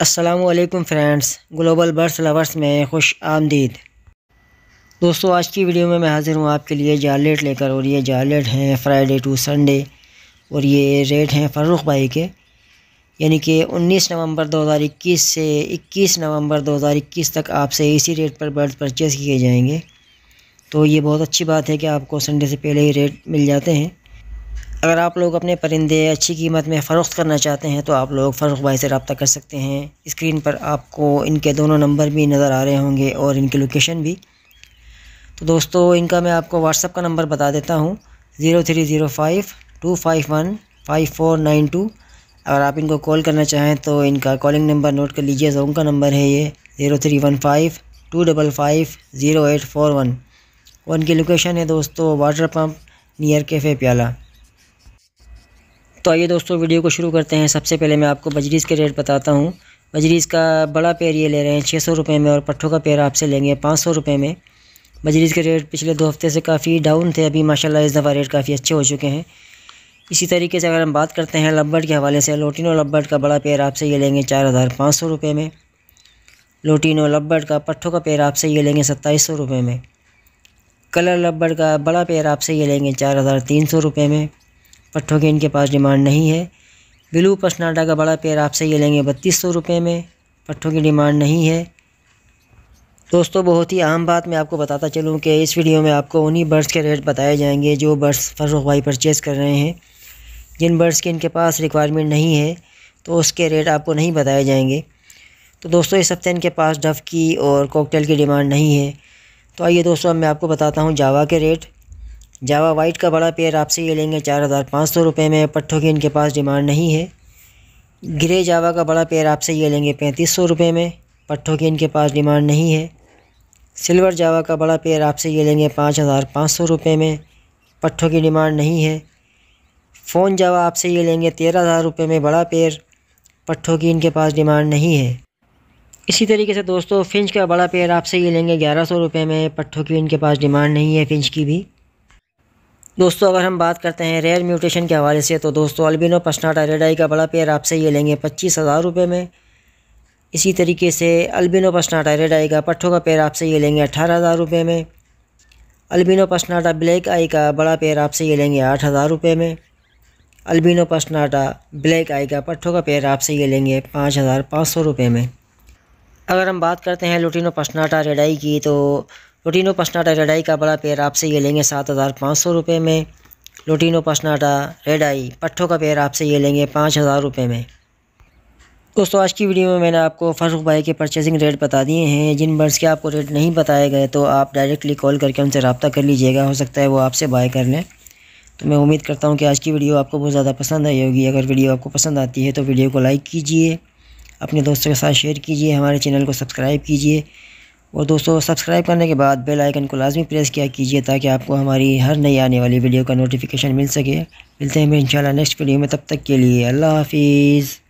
Aslam friends Global Birds Lovers में खुश आमदीद दोस्तों आज की वीडियो में मैं हाज़िर हूँ आपके लिए जालेट लेकर और ये जालेट हैं फ्राइडे टू संडे और ये रेट हैं फ़र्रुख भाई के यानी कि 19 नवंबर 2021 से 21 नवंबर 2021 तक आपसे इसी रेट पर बर्ड परचेज़ किए जाएंगे तो ये बहुत अच्छी बात है कि आपको संडे से पहले ही रेट मिल जाते हैं अगर आप लोग अपने परिंदे अच्छी कीमत में फ़रोख्त करना चाहते हैं तो आप लोग फ़रूख भाई से रबता कर सकते हैं स्क्रीन पर आपको इनके दोनों नंबर भी नज़र आ रहे होंगे और इनकी लोकेशन भी तो दोस्तों इनका मैं आपको व्हाट्सअप का नंबर बता देता हूँ zero three zero five two five one five four nine two अगर आप इनको कॉल करना चाहें तो इनका कॉलिंग नंबर नोट कर लीजिए जो उनका नंबर है ये zero three one five two double five zero eight four one और इनकी लोकेशन है दोस्तों वाटर पम्प नियर कैफ़े प्याला तो आइए दोस्तों वीडियो को शुरू करते हैं सबसे पहले मैं आपको बजरीज़ के रेट बताता हूँ बजरीज़ का बड़ा पेड़ ये ले रहे हैं छः सौ रुपये में और पट्ठों का पेड़ आपसे लेंगे पाँच सौ रुपये में बजरीज़ के रेट पिछले दो हफ्ते से काफ़ी डाउन थे अभी माशाल्लाह इस दफ़ा रेट काफ़ी अच्छे हो चुके हैं इसी तरीके से अगर हम बात करते हैं लब्बर्ड के हवाले से लोटिनो लब्बर्ड का बड़ा पेड़ आपसे ये लेंगे चार हज़ार पाँच सौ रुपये में लोटिनो लब्बर्ड का पट्ठों का पेड़ आपसे ये लेंगे सत्ताईस सौ रुपये में कलर लब्बर्ड का बड़ा पेड़ आपसे ये लेंगे चार हज़ार तीन सौ रुपये में पट्ठों की इनके पास डिमांड नहीं है ब्लू पसनाडा का बड़ा पेड़ आपसे ये लेंगे बत्तीस सौ रुपये में पट्ठों की डिमांड नहीं है दोस्तों बहुत ही आम बात मैं आपको बताता चलूँ कि इस वीडियो में आपको उन्हीं बर्ड्स के रेट बताए जाएंगे जो बर्ड्स फ़र्रुख भाई परचेज़ कर रहे हैं जिन बर्ड्स की इनके पास रिक्वायरमेंट नहीं है तो उसके रेट आपको नहीं बताए जाएंगे तो दोस्तों इस हफ्ते इनके पास डफ की और कॉकटेल की डिमांड नहीं है तो आइए दोस्तों अब मैं आपको बताता हूँ जावा के रेट जावा वाइट का बड़ा पेयर आपसे ये लेंगे चार हज़ार पाँच सौ रुपये में पट्ठों की इनके पास डिमांड नहीं है ग्रे जावा का बड़ा पेयर आपसे ये लेंगे पैंतीस सौ रुपये में पट्ठों की इनके पास डिमांड नहीं है सिल्वर जावा का बड़ा पेयर आपसे ये लेंगे पाँच हज़ार पाँच सौ रुपये में पट्ठों की डिमांड नहीं है फ़ोन जावा आपसे ये लेंगे तेरह हज़ार रुपये में बड़ा पेयर पट्ठों की इनके पास डिमांड नहीं है इसी तरीके से दोस्तों फिंच का बड़ा पेयर आपसे ये लेंगे ग्यारह सौ रुपये में पट्ठों की इनके पास डिमांड नहीं है फिंच की भी दोस्तों अगर हम बात करते हैं रेयर म्यूटेशन के हवाले से तो दोस्तों अल्बिनो पसनाटा रेडाई का बड़ा पेयर आपसे ये लेंगे पच्चीस हज़ार रुपये में इसी तरीके से अल्बिनो पसनाटा रेडाई का पट्ठों का पेयर आपसे ये लेंगे अठारह हज़ार रुपये में अल्बिनो पसनाटा ब्लैक आई का बड़ा पेयर आपसे ये लेंगे आठ हज़ार रुपये में अल्बिनो पसनाटा ब्लैक आई का पट्ठों का पेयर आपसे ये लेंगे पाँच हज़ार पाँच सौ रुपये में अगर हम बात करते हैं लुटिनो पसनाटा रेडाई की तो लोटिनो पसनाटा रेडाई का बड़ा पेड़ आपसे ये लेंगे सात हज़ार पाँच सौ रुपये में लोटिनो पसनाटा रेडाई पट्ठों का पेड़ आपसे ये लेंगे पाँच हज़ार रुपये में दोस्तों आज की वीडियो में मैंने आपको फ़र्रुख भाई के परचेसिंग रेट बता दिए हैं जिन बर्ड्स के आपको रेट नहीं बताए गए तो आप डायरेक्टली कॉल करके उनसे रबता कर लीजिएगा हो सकता है वो आपसे बाय कर लें तो मैं उम्मीद करता हूँ कि आज की वीडियो आपको बहुत ज़्यादा पसंद आई होगी अगर वीडियो आपको पसंद आती है तो वीडियो को लाइक कीजिए अपने दोस्तों के साथ शेयर कीजिए हमारे चैनल को सब्सक्राइब कीजिए और दोस्तों सब्सक्राइब करने के बाद बेल आइकन को लाजमी प्रेस किया कीजिए ताकि आपको हमारी हर नई आने वाली वीडियो का नोटिफिकेशन मिल सके मिलते हैं इंशाल्लाह नेक्स्ट वीडियो में तब तक के लिए अल्लाह हाफिज़